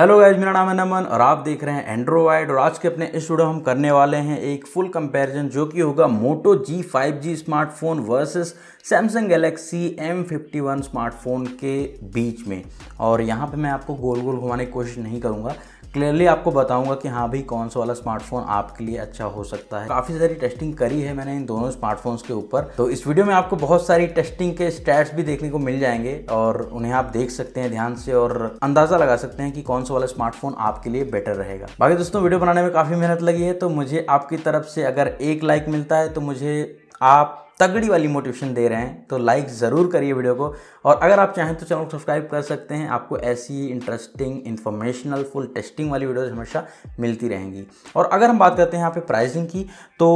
hello guys मेरा नाम है नमन और आप देख रहे हैं एंड्रोवाइड और आज के अपने इस वीडियो हम करने वाले हैं एक फुल कंपैरिजन जो कि होगा Moto G five G smartphone versus Samsung Galaxy M fifty one smartphone के बीच में और यहाँ पे मैं आपको गोल गोल घुमाने की कोशिश नहीं करूँगा क्लियरली आपको बताऊंगा कि हाँ भाई कौन सा वाला स्मार्टफोन आपके लिए अच्छा हो सकता है काफ़ी सारी टेस्टिंग करी है मैंने इन दोनों स्मार्टफोन्स के ऊपर तो इस वीडियो में आपको बहुत सारी टेस्टिंग के स्टैट्स भी देखने को मिल जाएंगे और उन्हें आप देख सकते हैं ध्यान से और अंदाज़ा लगा सकते हैं कि कौन सा वाला स्मार्टफोन आपके लिए बेटर रहेगा बाकी दोस्तों वीडियो बनाने में काफ़ी मेहनत लगी है तो मुझे आपकी तरफ से अगर एक लाइक मिलता है तो मुझे आप तगड़ी वाली मोटिवेशन दे रहे हैं तो लाइक ज़रूर करिए वीडियो को और अगर आप चाहें तो चैनल को सब्सक्राइब कर सकते हैं आपको ऐसी इंटरेस्टिंग इन्फॉर्मेशनल फुल टेस्टिंग वाली वीडियोज़ हमेशा मिलती रहेंगी और अगर हम बात करते हैं यहाँ पे प्राइसिंग की तो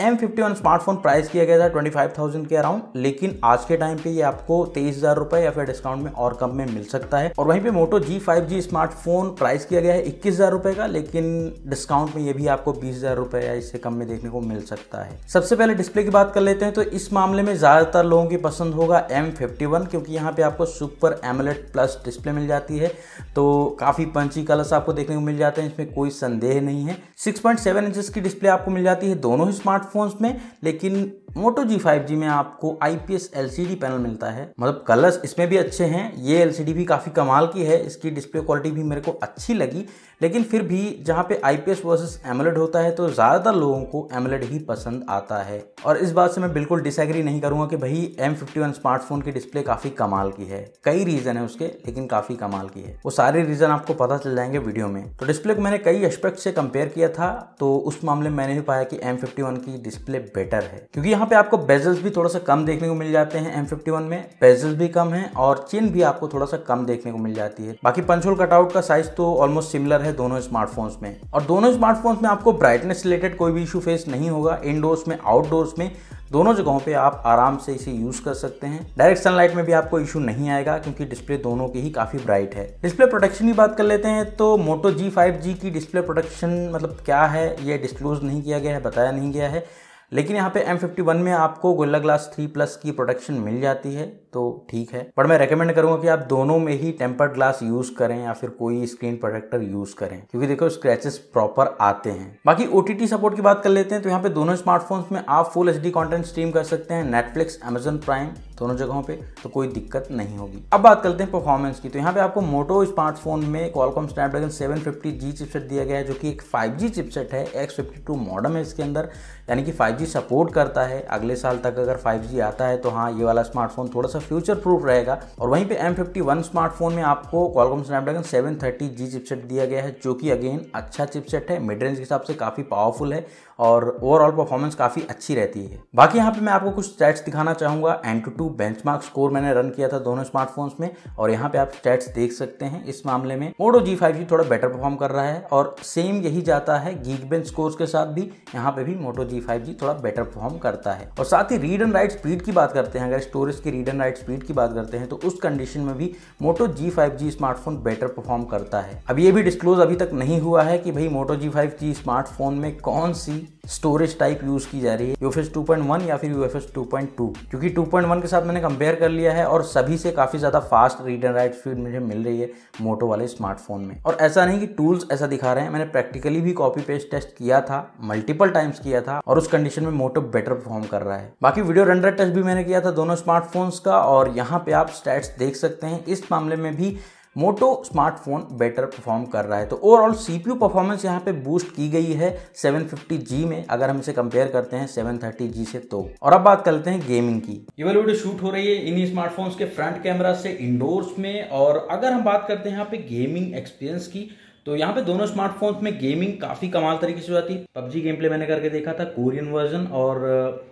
एम स्मार्टफोन प्राइस किया गया था ट्वेंटी फाइव थाउजेंड के अराउंड लेकिन आज के टाइम पे ये आपको तेईस हज़ार या फिर डिस्काउंट में और कम में मिल सकता है और वहीं पे Moto G five G smartphone price किया गया है इक्कीस हज़ार का लेकिन डिस्काउंट में ये भी आपको बीस हज़ार या इससे कम में देखने को मिल सकता है सबसे पहले डिस्प्ले की बात कर लेते हैं तो इस मामले में ज़्यादातर लोगों की पसंद होगा एम फिफ्टी वन क्योंकि यहाँ पे आपको सुपर एमलेट प्लस डिस्प्ले मिल जाती है तो काफ़ी पंची कलर्स आपको देखने को मिल जाते हैं इसमें कोई संदेह नहीं है 6.7 पॉइंट इंचेस की डिस्प्ले आपको मिल जाती है दोनों ही स्मार्टफोन्स में लेकिन मोटो जी फाइव जी में आपको I P S L C D panel मिलता है मतलब कलर्स इसमें भी अच्छे हैं ये एल सी डी भी काफ़ी कमाल की है इसकी डिस्प्ले क्वालिटी भी मेरे को अच्छी लगी लेकिन फिर भी जहाँ पे आई पी वर्सेस एमलेड होता है तो ज़्यादातर लोगों को एमलेड ही पसंद आता है और इस बात से मैं बिल्कुल डिसएग्री नहीं करूँगा कि भाई एम फिफ्टी वन स्मार्टफोन की डिस्प्ले काफ़ी कमाल की है कई रीज़न है उसके लेकिन काफ़ी कमाल की है वो सारे रीज़न आपको पता चल जाएंगे वीडियो में तो डिस्प्ले को मैंने कई एस्पेक्ट से कंपेयर किया था तो उस मामले में मैंने भी पाया कि एम फिफ्टी वन की डिस्प्ले बेटर है क्योंकि यहाँ पे आपको बेजल्स भी थोड़ा सा कम देखने को मिल जाते हैं एम फिफ्टी वन में बेजल्स भी कम है और चिन भी आपको थोड़ा सा कम देखने को मिल जाती है बाकी पंचोल कटआउट का साइज तो ऑलमोस्ट सिमिलर है है दोनों स्मार्टफोन्स में और दोनों स्मार्टफोन्स में आपको ब्राइटनेस रिलेटेड कोई भी इशू फेस नहीं होगा इनडोर्स में आउटडोर्स में दोनों जगहों पे आप आराम से इसे यूज़ कर सकते हैं डायरेक्ट सनलाइट में भी आपको इशू नहीं आएगा क्योंकि डिस्प्ले दोनों की ही काफ़ी ब्राइट है डिस्प्ले प्रोटेक्शन की बात कर लेते हैं तो मोटो जी फाइव जी की डिस्प्ले प्रोटेक्शन मतलब क्या है ये डिस्क्लोज नहीं किया गया है बताया नहीं गया है लेकिन यहाँ पे M51 में आपको गोल्ला ग्लास 3 प्लस की प्रोटेक्शन मिल जाती है तो ठीक है पर मैं रेकमेंड करूंगा कि आप दोनों में ही टेम्पर्ड ग्लास यूज करें या फिर कोई स्क्रीन प्रोटेक्टर यूज करें क्योंकि देखो स्क्रैचेस प्रॉपर आते हैं बाकी ओटीटी सपोर्ट की बात कर लेते हैं तो यहाँ पे दोनों स्मार्टफोन्स में आप फुल एच कंटेंट स्ट्रीम कर सकते हैं नेटफ्लिक्स एमेजन प्राइम दोनों जगहों पे तो कोई दिक्कत नहीं होगी अब बात करते हैं परफॉर्मेंस की तो यहाँ पे आपको मोटो स्मार्टफोन में कॉलकॉम स्नैपड्रैगन 750G चिपसेट दिया गया है जो कि एक 5G चिपसेट है X52 मॉडम है इसके अंदर यानी कि 5G सपोर्ट करता है अगले साल तक अगर 5G आता है तो हाँ ये वाला स्मार्टफोन थोड़ा सा फ्यूचर प्रूफ रहेगा और वहीं पे M51 स्मार्टफोन में आपको कॉलकॉम स्नैपड्रैगन 730G चिपसेट दिया गया है जो कि अगेन अच्छा चिपसेट है मिड रेंज के हिसाब से काफ़ी पावरफुल है और ओवरऑल परफॉर्मेंस काफ़ी अच्छी रहती है बाकी यहाँ पे मैं आपको कुछ स्टैट्स दिखाना चाहूंगा AnTuTu bench score मैंने रन किया था दोनों स्मार्टफोन्स में और यहाँ पे आप स्टैट्स देख सकते हैं इस मामले में मोडो जी फाइव जी थोड़ा बेटर परफॉर्म कर रहा है और सेम यही जाता है गीक बेंच स्कोर के साथ भी यहाँ पे भी मोटो जी फाइव जी थोड़ा बेटर परफॉर्म करता है और साथ ही रीड एंड राइट स्पीड की बात करते हैं अगर स्टोरेज की रीड एंड लाइट स्पीड की बात करते हैं तो उस कंडीशन में भी Moto G five G smartphone better perform करता है अब ये भी डिस्क्लोज अभी तक नहीं हुआ है कि भाई मोटो जी फाइव जी स्मार्टफोन में कौन सी स्टोरेज टाइप यूज की जा रही है यूएफएस 2.1 या फिर यूएफएस 2.2 क्योंकि 2.1 के साथ मैंने कंपेयर कर लिया है और सभी से काफी ज्यादा fast read and write speed मुझे मिल रही है मोटो वाले स्मार्टफोन में और ऐसा नहीं कि टूल्स ऐसा दिखा रहे हैं मैंने प्रैक्टिकली भी कॉपी पेस्ट टेस्ट किया था मल्टीपल टाइम्स किया था और उस कंडीशन में मोटो बेटर परफॉर्म कर रहा है बाकी वीडियो रेंडर टेस्ट भी मैंने किया था दोनों स्मार्टफोन्स का का और यहाँ पे आप स्टैट्स देख सकते हैं इस मामले में भी मोटो स्मार्टफोन बेटर परफॉर्म कर रहा है तो ओवरऑल सीपीयू परफॉर्मेंस यहाँ पे बूस्ट की गई है 750G में अगर हम इसे कंपेयर करते हैं 730G से तो और अब बात करते हैं गेमिंग की ये वाली वीडियो शूट हो रही है इन्हीं स्मार्टफोन्स के फ्रंट कैमरा से इंडोर्स में और अगर हम बात करते हैं यहाँ पे गेमिंग एक्सपीरियंस की तो यहाँ पे दोनों स्मार्टफोन्स में गेमिंग काफी कमाल तरीके से हो जाती है पबजी गेम प्ले मैंने करके देखा था कोरियन वर्जन और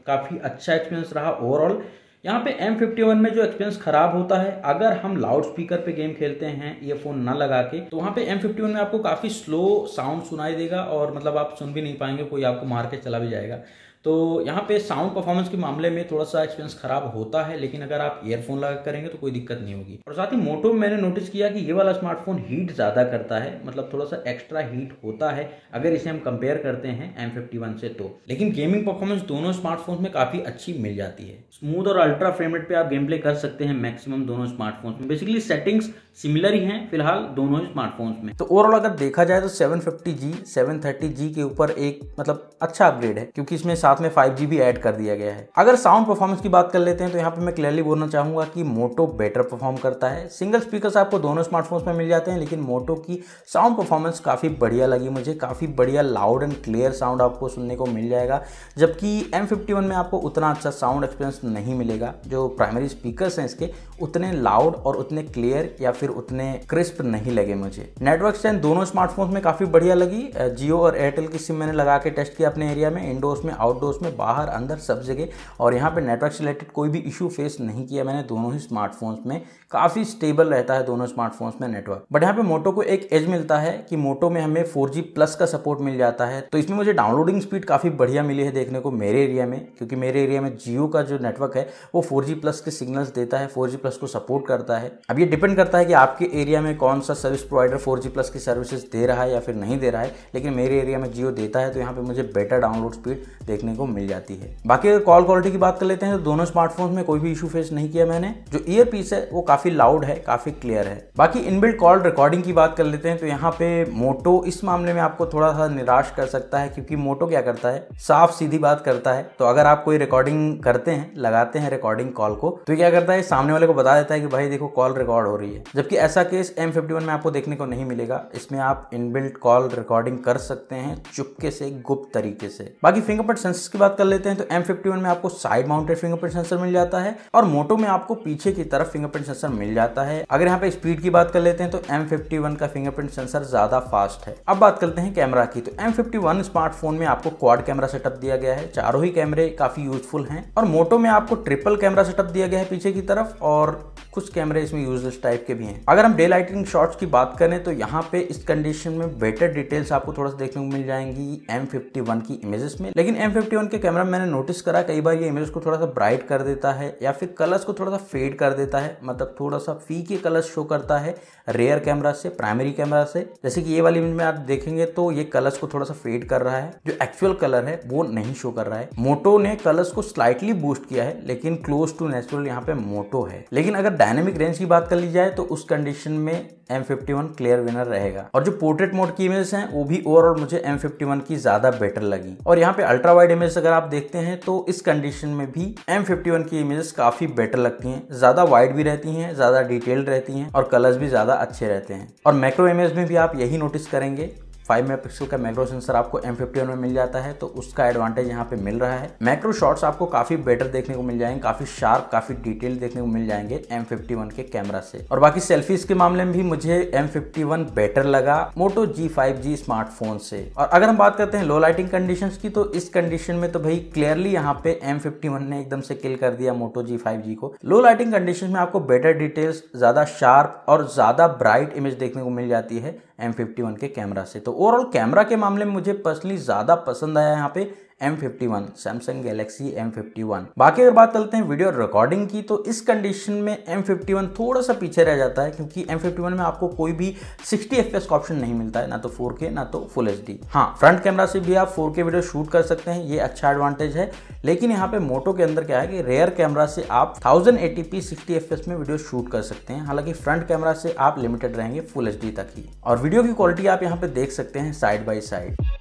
काफी अच्छा एक्सपीरियंस रहा ओवरऑल यहाँ पे M51 में जो एक्सपीरियंस खराब होता है अगर हम लाउड स्पीकर पे गेम खेलते हैं ईयरफोन ना लगा के तो वहाँ पे M51 में आपको काफ़ी स्लो साउंड सुनाई देगा और मतलब आप सुन भी नहीं पाएंगे कोई आपको मार के चला भी जाएगा तो यहाँ पे साउंड परफॉर्मेंस के मामले में थोड़ा सा एक्सपीरियंस खराब होता है लेकिन अगर आप ईयरफोन लगा करेंगे तो कोई दिक्कत नहीं होगी और साथ ही मोटो में मैंने नोटिस किया कि ये वाला स्मार्टफोन हीट ज़्यादा करता है मतलब थोड़ा सा एक्स्ट्रा हीट होता है अगर इसे हम कंपेयर करते हैं एम से तो लेकिन गेमिंग परफॉर्मेंस दोनों स्मार्टफोन में काफ़ी अच्छी मिल जाती है स्मूथ और अल्ट्रा फ्रेमेट पर आप गेम प्ले कर सकते हैं मैक्सिमम दोनों स्मार्टफोन में बेसिकली सेटिंग्स सिमिलर ही हैं फिलहाल दोनों ही स्मार्टफोन्स में तो ओवरऑल अगर देखा जाए तो 750G 730G के ऊपर एक मतलब अच्छा अपग्रेड है क्योंकि इसमें साथ में 5G भी ऐड कर दिया गया है अगर साउंड परफॉर्मेंस की बात कर लेते हैं तो यहाँ पे मैं क्लियरली बोलना चाहूंगा कि मोटो बेटर परफॉर्म करता है सिंगल स्पीकर आपको दोनों स्मार्टफोन्स में मिल जाते हैं लेकिन मोटो की साउंड परफॉर्मेंस काफ़ी बढ़िया लगी मुझे काफ़ी बढ़िया लाउड एंड क्लियर साउंड आपको सुनने को मिल जाएगा जबकि एम में आपको उतना अच्छा साउंड एक्सपीरियंस नहीं मिलेगा जो प्राइमरी स्पीकर हैं इसके उतने लाउड और उतने क्लियर या फिर फिर उतने क्रिस्प नहीं लगे मुझे नेटवर्क स्ट्रेंथ दोनों स्मार्टफोन में काफ़ी बढ़िया लगी जियो और एयरटेल की सिम मैंने लगा के टेस्ट किया अपने एरिया में इंडोर्स में आउटडोर्स में बाहर अंदर सब जगह और यहाँ पे नेटवर्क से रिलेटेड कोई भी इशू फेस नहीं किया मैंने दोनों ही स्मार्टफोन्स में काफ़ी स्टेबल रहता है दोनों स्मार्टफोन्स में नेटवर्क बट यहाँ पे मोटो को एक एज मिलता है कि मोटो में हमें फोर प्लस का सपोर्ट मिल जाता है तो इसमें मुझे डाउनलोडिंग स्पीड काफ़ी बढ़िया मिली है देखने को मेरे एरिया में क्योंकि मेरे एरिया में जियो का जो नेटवर्क है वो फोर प्लस के सिग्नल्स देता है फोर प्लस को सपोर्ट करता है अब ये डिपेंड करता है कि आपके एरिया में कौन सा सर्विस प्रोवाइडर 4G प्लस की सर्विसेज दे रहा है या फिर नहीं दे रहा है लेकिन मेरे एरिया में जियो देता है तो यहाँ पे मुझे बेटर डाउनलोड स्पीड देखने को मिल जाती है बाकी अगर कॉल क्वालिटी की बात कर लेते हैं तो दोनों स्मार्टफोन में कोई भी इशू फेस नहीं किया मैंने जो ईयर पीस है वो काफ़ी लाउड है काफ़ी क्लियर है बाकी इनबिल्ड कॉल रिकॉर्डिंग की बात कर लेते हैं तो यहाँ पे मोटो इस मामले में आपको थोड़ा सा निराश कर सकता है क्योंकि मोटो क्या करता है साफ सीधी बात करता है तो अगर आप कोई रिकॉर्डिंग करते हैं लगाते हैं रिकॉर्डिंग कॉल को तो क्या करता है सामने वाले को बता देता है कि भाई देखो कॉल रिकॉर्ड हो रही है जब जबकि ऐसा केस एम फिफ्टी वन में आपको देखने को नहीं मिलेगा इसमें आप इनबिल्ट कॉल रिकॉर्डिंग कर सकते हैं चुपके से गुप्त तरीके से बाकी फिंगरप्रिंट सेंसर की बात कर लेते हैं तो एम फिफ्टी वन में आपको साइड माउंटेड फिंगरप्रिंट सेंसर मिल जाता है और मोटो में आपको पीछे की तरफ फिंगरप्रिंट सेंसर मिल जाता है अगर यहाँ पे स्पीड की बात कर लेते हैं तो एम फिफ्टी वन का फिंगरप्रिंट सेंसर ज्यादा फास्ट है अब बात करते हैं कैमरा की तो एम फिफ्टी वन स्मार्टफोन में आपको क्वाड कैमरा सेटअप दिया गया है चारों ही कैमरे काफी यूजफुल हैं और मोटो में आपको ट्रिपल कैमरा सेटअप दिया गया है पीछे की तरफ और कुछ कैमरे इसमें यूजलेस टाइप के भी हैं हैं अगर हम डे लाइटिंग शॉर्ट्स की बात करें तो यहाँ पे इस कंडीशन में बेटर डिटेल्स आपको थोड़ा सा देखने को मिल जाएंगी एम की इमेजेस में लेकिन एम के कैमरा मैंने नोटिस करा कई बार ये इमेज को थोड़ा सा ब्राइट कर देता है या फिर कलर्स को थोड़ा सा फेड कर देता है मतलब थोड़ा सा फी के कलर्स शो करता है रेयर कैमरा से प्राइमरी कैमरा से जैसे कि ये वाली इमेज में आप देखेंगे तो ये कलर्स को थोड़ा सा फेड कर रहा है जो एक्चुअल कलर है वो नहीं शो कर रहा है मोटो ने कलर्स को स्लाइटली बूस्ट किया है लेकिन क्लोज टू नेचुरल यहाँ पे मोटो है लेकिन अगर डायनेमिक रेंज की बात कर ली जाए तो उस कंडीशन में M51 फिफ्टी क्लियर विनर रहेगा और जो पोर्ट्रेट मोड की इमेज हैं वो भी ओवरऑल मुझे M51 की ज्यादा बेटर लगी और यहाँ पे अल्ट्रा वाइड इमेज अगर आप देखते हैं तो इस कंडीशन में भी M51 की इमेजेस काफी बेटर लगती हैं ज्यादा वाइड भी रहती हैं ज्यादा डिटेल्ड रहती हैं और कलर्स भी ज्यादा अच्छे रहते हैं और मैक्रो इमेज में भी आप यही नोटिस करेंगे फाइव मेगा पिक्सल का मैक्रो सेंसर आपको एम फिफ्टी में मिल जाता है तो उसका एडवांटेज यहाँ पे मिल रहा है मैक्रो शॉट्स आपको काफी बेटर देखने को मिल जाएंगे काफी शार्प काफी डिटेल देखने को मिल जाएंगे एम के कैमरा से और बाकी सेल्फीज के मामले में भी मुझे एम बेटर लगा मोटो जी फाइव जी स्मार्टफोन से और अगर हम बात करते हैं लो लाइटिंग कंडीशन की तो इस कंडीशन में तो भाई क्लियरली यहाँ पे एम ने एकदम से किल कर दिया मोटो जी फाइव जी को लो लाइटिंग कंडीशन में आपको बेटर डिटेल्स ज्यादा शार्प और ज्यादा ब्राइट इमेज देखने को मिल जाती है एम फिफ्टी वन के कैमरा से तो ओवरऑल कैमरा के मामले में मुझे पर्सनली ज़्यादा पसंद आया यहाँ पे M fifty one Samsung Galaxy M fifty one बाकी अगर बात करते हैं वीडियो रिकॉर्डिंग की तो इस कंडीशन में एम फिफ्टी वन थोड़ा सा पीछे रह जाता है क्योंकि एम फिफ्टी वन में आपको कोई भी सिक्सटी एफ का ऑप्शन नहीं मिलता है ना तो फोर के ना तो फुल एच डी हाँ फ्रंट कैमरा से भी आप फोर के वीडियो शूट कर सकते हैं ये अच्छा एडवांटेज है लेकिन यहाँ पे मोटो के अंदर क्या है कि रेयर कैमरा से आप thousand eighty P sixty F S में वीडियो शूट कर सकते हैं हालांकि फ्रंट कैमरा से आप लिमिटेड रहेंगे फुल एच डी तक ही और वीडियो की क्वालिटी आप यहाँ पे देख सकते हैं साइड बाई साइड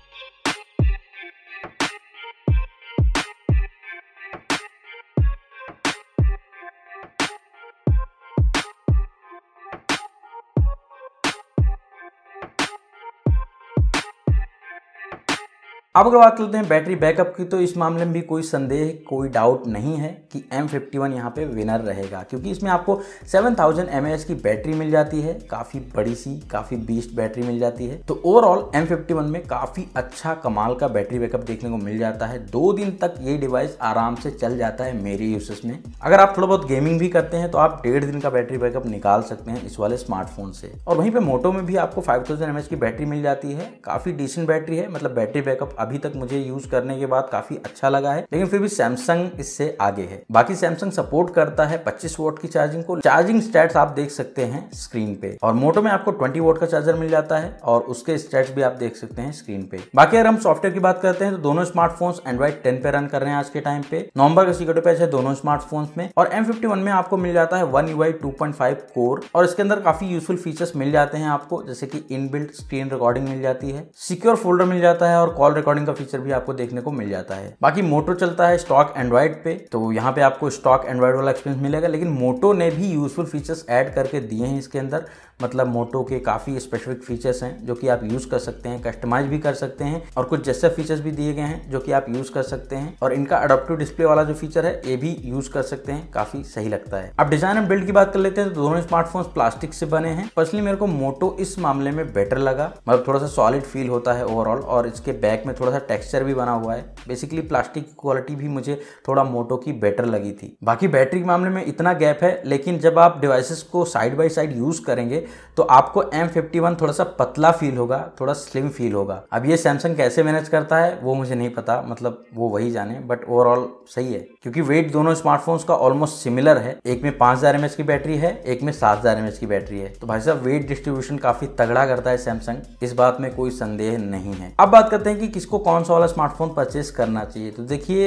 अब अगर बात करते हैं बैटरी बैकअप की तो इस मामले में भी कोई संदेह कोई डाउट नहीं है कि एम फिफ्टी वन यहाँ पर विनर रहेगा क्योंकि इसमें आपको 7000 थाउजेंड की बैटरी मिल जाती है काफ़ी बड़ी सी काफ़ी बीस्ट बैटरी मिल जाती है तो ओवरऑल एम फिफ्टी वन में काफ़ी अच्छा कमाल का बैटरी बैकअप देखने को मिल जाता है दो दिन तक ये डिवाइस आराम से चल जाता है मेरे यूसेस में अगर आप थोड़ा बहुत गेमिंग भी करते हैं तो आप डेढ़ दिन का बैटरी बैकअप निकाल सकते हैं इस वाले स्मार्टफोन से और वहीं पर मोटो में भी आपको फाइव थाउजेंड की बैटरी मिल जाती है काफ़ी डिसेंट बैटरी है मतलब बैटरी बैकअप अभी तक मुझे यूज करने के बाद काफी अच्छा लगा है लेकिन फिर भी सैमसंग इससे आगे है बाकी सैमसंग सपोर्ट करता है 25 वोट की चार्जिंग को चार्जिंग स्टैट्स आप देख सकते हैं स्क्रीन पे और मोटो में आपको 20 वोट का चार्जर मिल जाता है और उसके स्टेट भी आप देख सकते हैं स्क्रीन पे बाकी अगर हम सॉफ्टवेयर की बात करते हैं तो दोनों स्मार्टफोन्स एंड्रॉइड टेन पे रन कर रहे हैं आज के टाइम पे नवंबर का सिक्योरिटी पैच है दोनों स्मार्टफोन में और एम में आपको मिल जाता है वन यूआई कोर और इसके अंदर काफी यूजफुल फीचर्स मिल जाते हैं आपको जैसे की इनबिल्ट स्क्रीन रिकॉर्डिंग मिल जाती है सिक्योर फोल्डर मिल जाता है और कॉल रिकॉर्ड रिकॉर्डिंग का फीचर भी आपको देखने को मिल जाता है बाकी मोटो चलता है स्टॉक एंड्रॉइड पे तो यहाँ पे आपको स्टॉक एंड्रॉइड वाला एक्सपीरियंस मिलेगा लेकिन मोटो ने भी यूजफुल फीचर्स ऐड करके दिए हैं इसके अंदर मतलब मोटो के काफ़ी स्पेसिफिक फीचर्स हैं जो कि आप यूज़ कर सकते हैं कस्टमाइज भी कर सकते हैं और कुछ जैसे फीचर्स भी दिए गए हैं जो कि आप यूज़ कर सकते हैं और इनका अडोप्टिव डिस्प्ले वाला जो फीचर है ये भी यूज़ कर सकते हैं काफ़ी सही लगता है अब डिज़ाइन एंड बिल्ड की बात कर लेते हैं तो दोनों स्मार्टफोन प्लास्टिक से बने हैं पर्सनली मेरे को मोटो इस मामले में बेटर लगा मतलब थोड़ा सा सॉलिड फील होता है ओवरऑल और इसके बैक में थोड़ा सा टेक्सचर भी बना हुआ है बेसिकली प्लास्टिक की क्वालिटी भी मुझे थोड़ा मोटो की बेटर लगी थी बाकी बैटरी के मामले में इतना गैप है लेकिन जब आप डिवाइसेस को साइड बाई साइड यूज़ करेंगे तो आपको एम थोड़ा सा पतला फील होगा थोड़ा स्लिम फील होगा अब ये सैमसंग कैसे मैनेज करता है वो मुझे नहीं पता मतलब वो वही जाने बट ओवरऑल सही है क्योंकि वेट दोनों स्मार्टफोन्स का ऑलमोस्ट सिमिलर है एक में पाँच हज़ार की बैटरी है एक में सात हज़ार की बैटरी है तो भाई साहब वेट डिस्ट्रीब्यूशन काफ़ी तगड़ा करता है सैमसंग इस बात में कोई संदेह नहीं है अब बात करते हैं कि किसको इसको कौन सा वाला स्मार्टफ़ोन परचेस करना चाहिए तो देखिए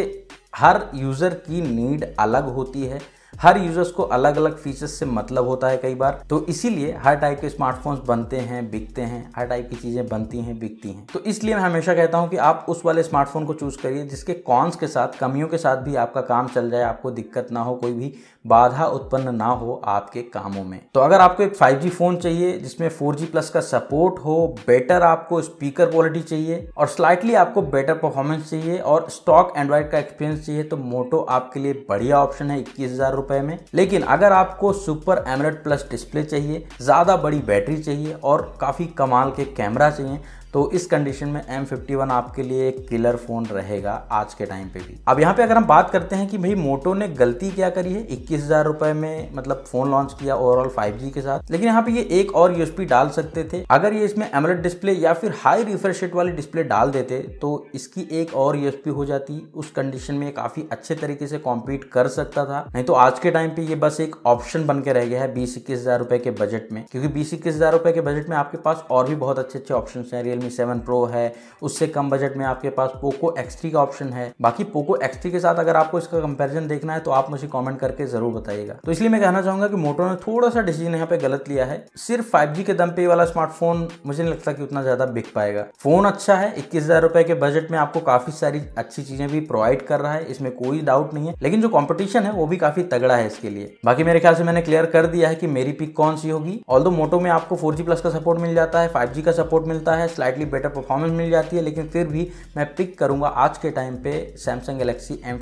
हर यूज़र की नीड अलग होती है हर यूजर्स को अलग अलग फीचर्स से मतलब होता है कई बार तो इसीलिए हर टाइप के स्मार्टफोन्स बनते हैं बिकते हैं हर टाइप की चीज़ें बनती हैं बिकती हैं तो इसलिए मैं हमेशा कहता हूँ कि आप उस वाले स्मार्टफोन को चूज़ करिए जिसके कॉन्स के साथ कमियों के साथ भी आपका काम चल जाए आपको दिक्कत ना हो कोई भी बाधा उत्पन्न ना हो आपके कामों में तो अगर आपको एक फाइव फ़ोन चाहिए जिसमें फोर प्लस का सपोर्ट हो बेटर आपको स्पीकर क्वालिटी चाहिए और स्लाइटली आपको बेटर परफॉर्मेंस चाहिए और स्टॉक एंड्रॉयड का एक्सपीरियंस चाहिए तो मोटो आपके लिए बढ़िया ऑप्शन है इक्कीस हज़ार रुपए में लेकिन अगर आपको सुपर एमरेट प्लस डिस्प्ले चाहिए ज़्यादा बड़ी बैटरी चाहिए और काफ़ी कमाल के कैमरा चाहिए तो इस कंडीशन में एम फिफ्टी वन आपके लिए एक किलर फ़ोन रहेगा आज के टाइम पे भी अब यहाँ पे अगर हम बात करते हैं कि भाई मोटो ने गलती क्या करी है इक्कीस हज़ार रुपए में मतलब फ़ोन लॉन्च किया ओवरऑल जी के साथ लेकिन यहाँ पे ये एक और यूएसपी डाल सकते थे अगर ये इसमें एमलेट डिस्प्ले या फिर हाई रिफ्रेश रेट वाली डिस्प्ले डाल देते तो इसकी एक और यूएसपी हो जाती उस कंडीशन में काफ़ी अच्छे तरीके से कॉम्पीट कर सकता था नहीं तो आज के टाइम पे ये बस एक ऑप्शन बन के रह गया है बीस इक्कीस हज़ार रुपए के बजट में क्योंकि बीस इक्कीस हज़ार रुपए के बजट में आपके पास और भी बहुत अच्छे अच्छे ऑप्शन है रियलमी मी सेवन प्रो है उससे कम बजट में आपके पास पोको एक्स का ऑप्शन है बाकी पोको एक्स के साथ अगर आपको इसका कंपेरिजन देखना है तो आप मुझे कॉमेंट करके जरूर बताइएगा तो इसलिए मैं कहना चाहूंगा कि मोटो ने थोड़ा सा डिसीजन यहाँ पे गलत लिया है सिर्फ फाइव के दम पे वाला स्मार्टफोन मुझे नहीं लगता कि उतना ज्यादा बिक पाएगा फोन अच्छा है इक्कीस के बजट में आपको काफी सारी अच्छी चीजें भी प्रोवाइड कर रहा है इसमें कोई डाउट नहीं है लेकिन जो कॉम्पिटिशन है वो भी काफी तगड़ा है इसके लिए बाकी मेरे ख्याल से मैंने क्लियर कर दिया है कि मेरी पिक कौन सी होगी ऑल दो मोटो में आपको फोर प्लस का सपोर्ट मिल जाता है फाइव का सपोर्ट मिलता है स्लाइटली बेटर परफॉर्मेंस मिल जाती है लेकिन फिर भी मैं पिक करूंगा आज के टाइम पे Samsung Galaxy M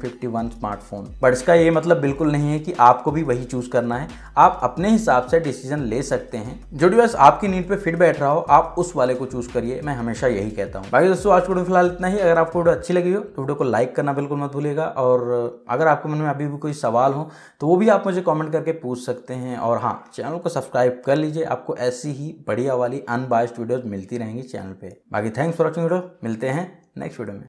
smartphone but इसका ये मतलब बिल्कुल नहीं है कि आपको भी वही चूज़ करना है आप अपने हिसाब से डिसीजन ले सकते हैं जो डिवाइस आपकी नीड पर फिट बैठ रहा हो आप उस वाले को चूज़ करिए मैं हमेशा यही कहता हूँ बाकी दोस्तों आज वीडियो फिलहाल इतना ही अगर आपको वीडियो अच्छी लगी हो तो वीडियो को लाइक करना बिल्कुल मत भूलेगा और अगर आपके मन में अभी भी कोई सवाल हो तो वो भी आप मुझे कॉमेंट करके पूछ सकते हैं और हाँ चैनल को सब्सक्राइब कर लीजिए आपको ऐसी ही बढ़िया वाली अनबायस्ड वीडियोज़ मिलती रहेंगी चैनल पे बाकी थैंक्स फॉर वॉचिंग वीडियो मिलते हैं नेक्स्ट वीडियो में